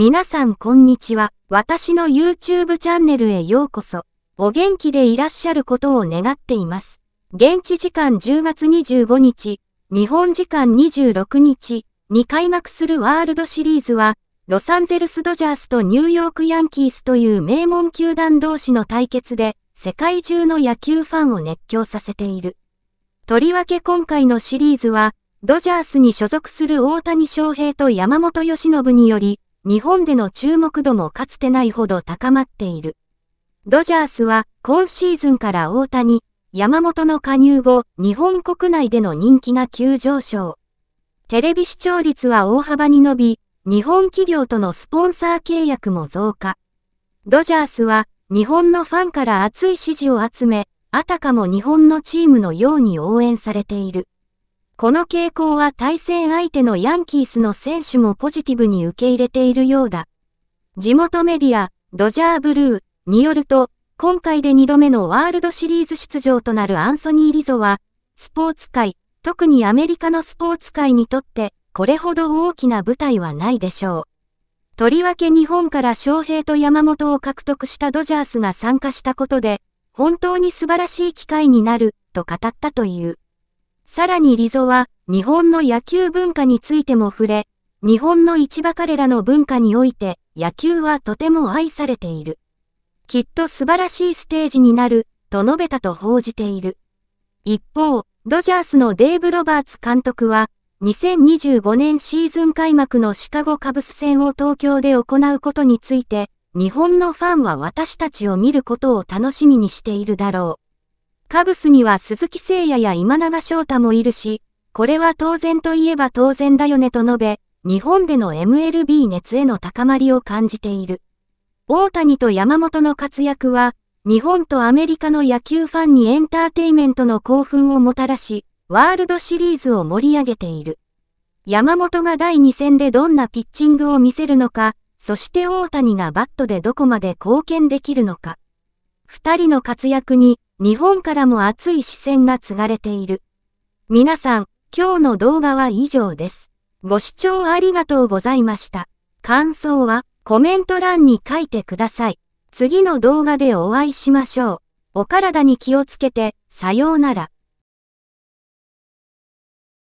皆さんこんにちは。私の YouTube チャンネルへようこそ。お元気でいらっしゃることを願っています。現地時間10月25日、日本時間26日に開幕するワールドシリーズは、ロサンゼルスドジャースとニューヨークヤンキースという名門球団同士の対決で、世界中の野球ファンを熱狂させている。とりわけ今回のシリーズは、ドジャースに所属する大谷翔平と山本由伸により、日本での注目度もかつてないほど高まっている。ドジャースは今シーズンから大谷、山本の加入後、日本国内での人気が急上昇。テレビ視聴率は大幅に伸び、日本企業とのスポンサー契約も増加。ドジャースは日本のファンから熱い支持を集め、あたかも日本のチームのように応援されている。この傾向は対戦相手のヤンキースの選手もポジティブに受け入れているようだ。地元メディア、ドジャーブルーによると、今回で2度目のワールドシリーズ出場となるアンソニー・リゾは、スポーツ界、特にアメリカのスポーツ界にとって、これほど大きな舞台はないでしょう。とりわけ日本から翔平と山本を獲得したドジャースが参加したことで、本当に素晴らしい機会になる、と語ったという。さらにリゾは、日本の野球文化についても触れ、日本の市場彼らの文化において、野球はとても愛されている。きっと素晴らしいステージになる、と述べたと報じている。一方、ドジャースのデーブ・ロバーツ監督は、2025年シーズン開幕のシカゴカブス戦を東京で行うことについて、日本のファンは私たちを見ることを楽しみにしているだろう。カブスには鈴木誠也や今永翔太もいるし、これは当然といえば当然だよねと述べ、日本での MLB 熱への高まりを感じている。大谷と山本の活躍は、日本とアメリカの野球ファンにエンターテイメントの興奮をもたらし、ワールドシリーズを盛り上げている。山本が第2戦でどんなピッチングを見せるのか、そして大谷がバットでどこまで貢献できるのか。二人の活躍に日本からも熱い視線が継がれている。皆さん、今日の動画は以上です。ご視聴ありがとうございました。感想はコメント欄に書いてください。次の動画でお会いしましょう。お体に気をつけて、さようなら。